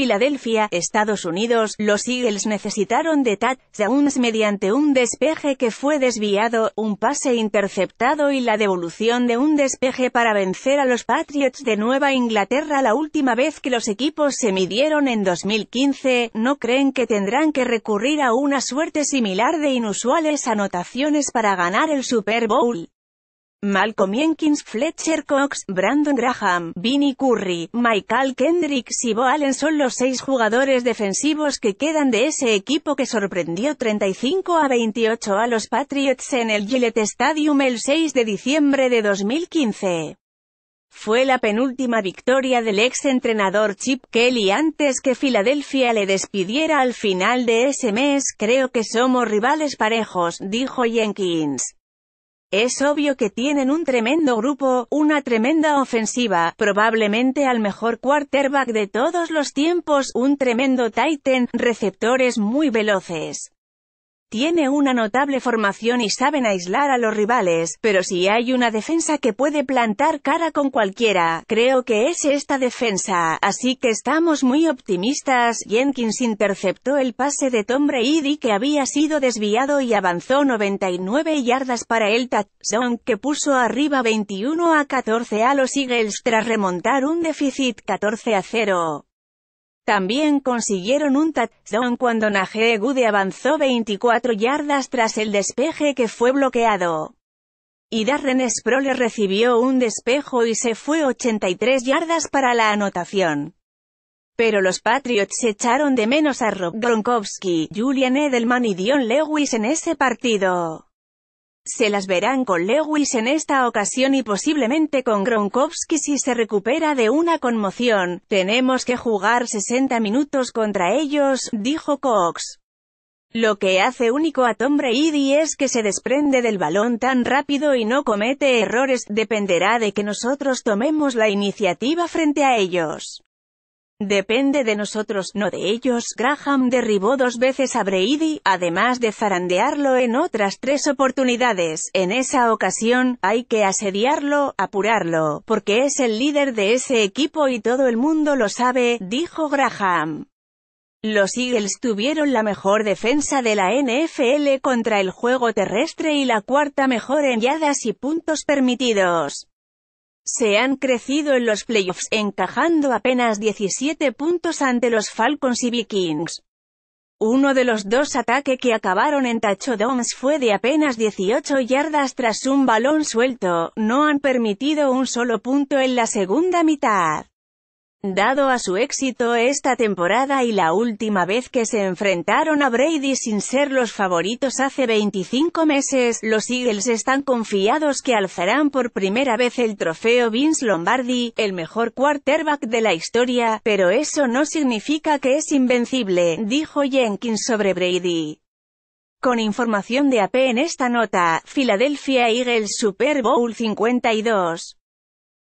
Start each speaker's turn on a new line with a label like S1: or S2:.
S1: Filadelfia, Estados Unidos, los Eagles necesitaron de Jones mediante un despeje que fue desviado, un pase interceptado y la devolución de un despeje para vencer a los Patriots de Nueva Inglaterra la última vez que los equipos se midieron en 2015, no creen que tendrán que recurrir a una suerte similar de inusuales anotaciones para ganar el Super Bowl. Malcolm Jenkins, Fletcher Cox, Brandon Graham, Vinnie Curry, Michael Kendricks y Bo Allen son los seis jugadores defensivos que quedan de ese equipo que sorprendió 35 a 28 a los Patriots en el Gillette Stadium el 6 de diciembre de 2015. Fue la penúltima victoria del ex entrenador Chip Kelly antes que Filadelfia le despidiera al final de ese mes. Creo que somos rivales parejos, dijo Jenkins. Es obvio que tienen un tremendo grupo, una tremenda ofensiva, probablemente al mejor quarterback de todos los tiempos, un tremendo Titan, receptores muy veloces. Tiene una notable formación y saben aislar a los rivales, pero si hay una defensa que puede plantar cara con cualquiera, creo que es esta defensa, así que estamos muy optimistas. Jenkins interceptó el pase de Tom Brady que había sido desviado y avanzó 99 yardas para el touchdown que puso arriba 21 a 14 a los Eagles tras remontar un déficit 14 a 0. También consiguieron un touchdown cuando Najee Gude avanzó 24 yardas tras el despeje que fue bloqueado. Y Darren Sproles recibió un despejo y se fue 83 yardas para la anotación. Pero los Patriots echaron de menos a Rob Gronkowski, Julian Edelman y Dion Lewis en ese partido. Se las verán con Lewis en esta ocasión y posiblemente con Gronkowski si se recupera de una conmoción. Tenemos que jugar 60 minutos contra ellos, dijo Cox. Lo que hace único a Tom Brady es que se desprende del balón tan rápido y no comete errores, dependerá de que nosotros tomemos la iniciativa frente a ellos. Depende de nosotros, no de ellos. Graham derribó dos veces a Brady, además de zarandearlo en otras tres oportunidades. En esa ocasión, hay que asediarlo, apurarlo, porque es el líder de ese equipo y todo el mundo lo sabe, dijo Graham. Los Eagles tuvieron la mejor defensa de la NFL contra el juego terrestre y la cuarta mejor en yardas y puntos permitidos se han crecido en los playoffs, encajando apenas 17 puntos ante los Falcons y Vikings. Uno de los dos ataques que acabaron en touchdowns fue de apenas 18 yardas tras un balón suelto, no han permitido un solo punto en la segunda mitad. Dado a su éxito esta temporada y la última vez que se enfrentaron a Brady sin ser los favoritos hace 25 meses, los Eagles están confiados que alzarán por primera vez el trofeo Vince Lombardi, el mejor quarterback de la historia, pero eso no significa que es invencible, dijo Jenkins sobre Brady. Con información de AP en esta nota, Philadelphia Eagles Super Bowl 52.